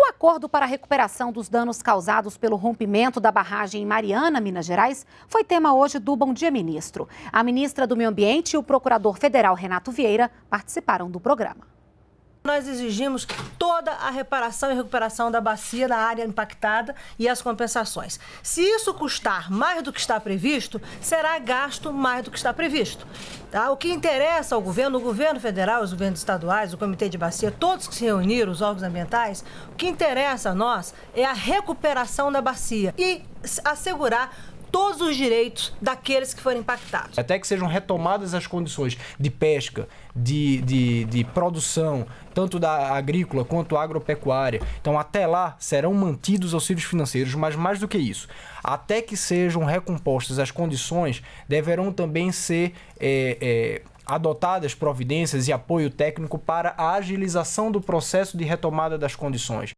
O acordo para a recuperação dos danos causados pelo rompimento da barragem em Mariana, Minas Gerais, foi tema hoje do Bom Dia Ministro. A ministra do Meio Ambiente e o procurador federal Renato Vieira participaram do programa nós exigimos toda a reparação e recuperação da bacia na área impactada e as compensações. Se isso custar mais do que está previsto, será gasto mais do que está previsto. Tá? O que interessa ao governo, o governo federal, os governos estaduais, o Comitê de Bacia, todos que se reuniram, os órgãos ambientais, o que interessa a nós é a recuperação da bacia e assegurar todos os direitos daqueles que foram impactados. Até que sejam retomadas as condições de pesca, de, de, de produção, tanto da agrícola quanto agropecuária. Então, até lá serão mantidos auxílios financeiros, mas mais do que isso, até que sejam recompostas as condições, deverão também ser. É, é, adotadas providências e apoio técnico para a agilização do processo de retomada das condições.